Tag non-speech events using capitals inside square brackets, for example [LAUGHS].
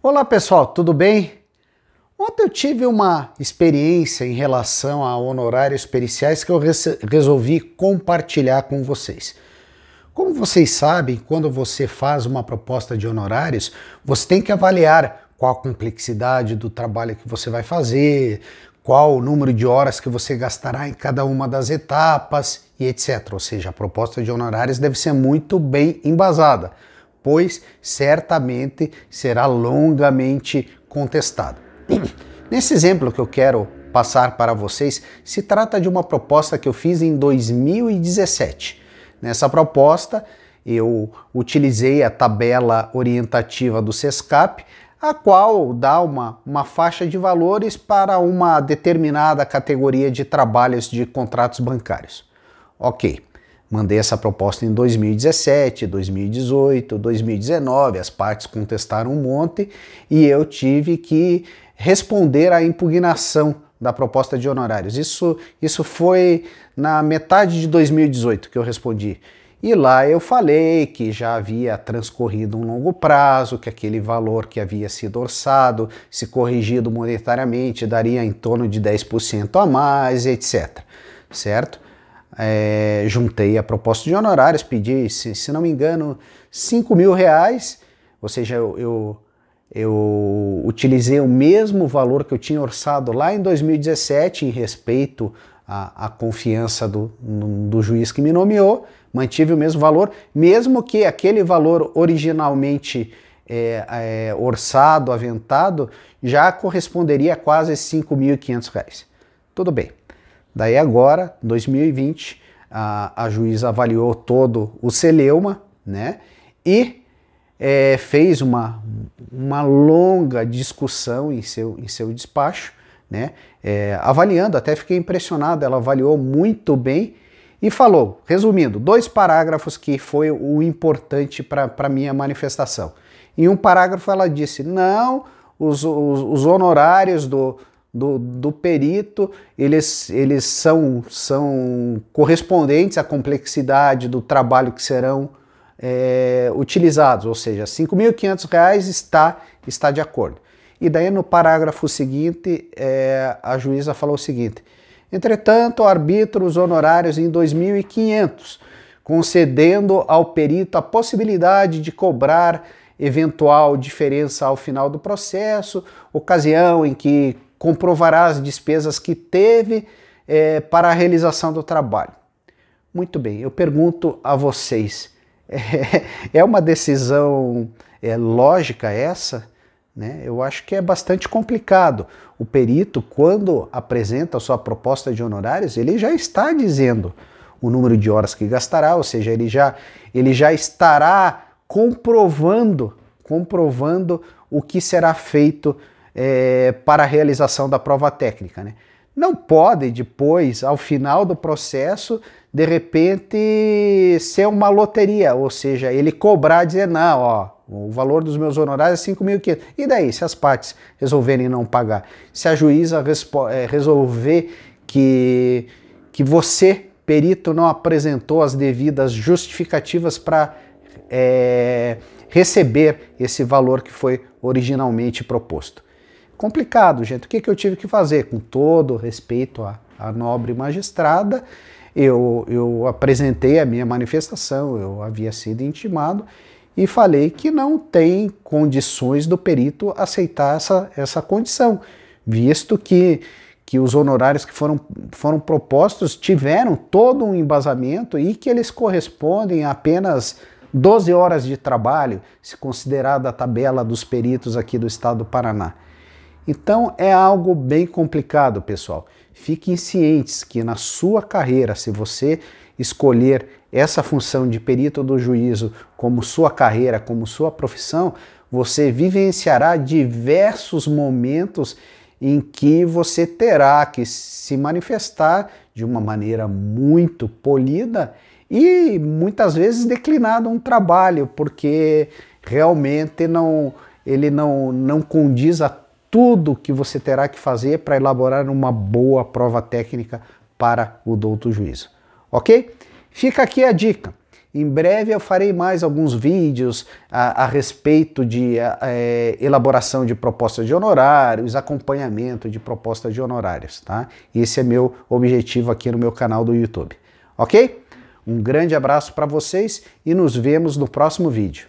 Olá pessoal, tudo bem? Ontem eu tive uma experiência em relação a honorários periciais que eu resolvi compartilhar com vocês. Como vocês sabem, quando você faz uma proposta de honorários, você tem que avaliar qual a complexidade do trabalho que você vai fazer, qual o número de horas que você gastará em cada uma das etapas e etc. Ou seja, a proposta de honorários deve ser muito bem embasada depois certamente será longamente contestado. [CLEARS THROAT] Nesse exemplo que eu quero passar para vocês, se trata de uma proposta que eu fiz em 2017. Nessa proposta, eu utilizei a tabela orientativa do SESCAP, a qual dá uma, uma faixa de valores para uma determinada categoria de trabalhos de contratos bancários. Ok. Mandei essa proposta em 2017, 2018, 2019, as partes contestaram um monte e eu tive que responder à impugnação da proposta de honorários. Isso, isso foi na metade de 2018 que eu respondi. E lá eu falei que já havia transcorrido um longo prazo, que aquele valor que havia sido orçado, se corrigido monetariamente, daria em torno de 10% a mais, etc. Certo? é, juntei a proposta de honorários, pedi, se, se não me engano, 5 mil reais, ou seja, eu, eu, eu, utilizei o mesmo valor que eu tinha orçado lá em 2017 em respeito à, à confiança do, do juiz que me nomeou, mantive o mesmo valor, mesmo que aquele valor originalmente é, é, orçado, aventado, já corresponderia a quase 5.500 reais. Tudo bem. Daí agora, 2020, a, a juíza avaliou todo o celeuma, né? E é, fez uma, uma longa discussão em seu, em seu despacho, né? É, avaliando, até fiquei impressionado, ela avaliou muito bem e falou, resumindo, dois parágrafos que foi o importante para a minha manifestação. Em um parágrafo ela disse: não, os, os, os honorários do, do, do perito, eles, eles são, são correspondentes à complexidade do trabalho que serão é, utilizados, ou seja, R$ 5.500 está, está de acordo. E daí no parágrafo seguinte, é, a juíza falou o seguinte: entretanto, arbitro os honorários em 2.500, concedendo ao perito a possibilidade de cobrar eventual diferença ao final do processo, ocasião em que comprovará as despesas que teve é, para a realização do trabalho. Muito bem, eu pergunto a vocês: é, [LAUGHS] é uma decisão é, lógica essa? Né? Eu acho que é bastante complicado. O perito, quando apresenta a sua proposta de honorários, ele já está dizendo o número de horas que gastará, ou seja, ele já, ele já estará comprovando, comprovando o que será feito é, para a realização da prova técnica. Né? Não pode depois, ao final do processo, de repente ser uma loteria, ou seja, ele cobrar e dizer, não, ó, o valor dos meus honorários é 5.500. E daí, se as partes resolverem não pagar? Se a juíza é, resolver que, que você, perito, não apresentou as devidas justificativas para é, receber esse valor que foi originalmente proposto complicado, gente. O que, que eu tive que fazer? Com todo respeito à, à nobre magistrada, eu, eu apresentei a minha manifestação, eu havia sido intimado e falei que não tem condições do perito aceitar essa, essa condição, visto que, que os honorários que foram, foram propostos tiveram todo um embasamento e que eles correspondem a apenas 12 horas de trabalho, se considerada a tabela dos peritos aqui do estado do Paraná. Então é algo bem complicado, pessoal. Fiquem cientes que na sua carreira, se você escolher essa função de perito do juízo como sua carreira, como sua profissão, você vivenciará diversos momentos em que você terá que se manifestar de uma maneira muito polida e muitas vezes declinado um trabalho, porque realmente não ele não, não condiz a tudo que você terá que fazer para elaborar uma boa prova técnica para o douto juízo. Ok? Fica aqui a dica. Em breve eu farei mais alguns vídeos a, a respeito de a, é, elaboração de propostas de honorários, acompanhamento de propostas de honorários, tá? Esse é meu objetivo aqui no meu canal do YouTube, ok? Um grande abraço para vocês e nos vemos no próximo vídeo.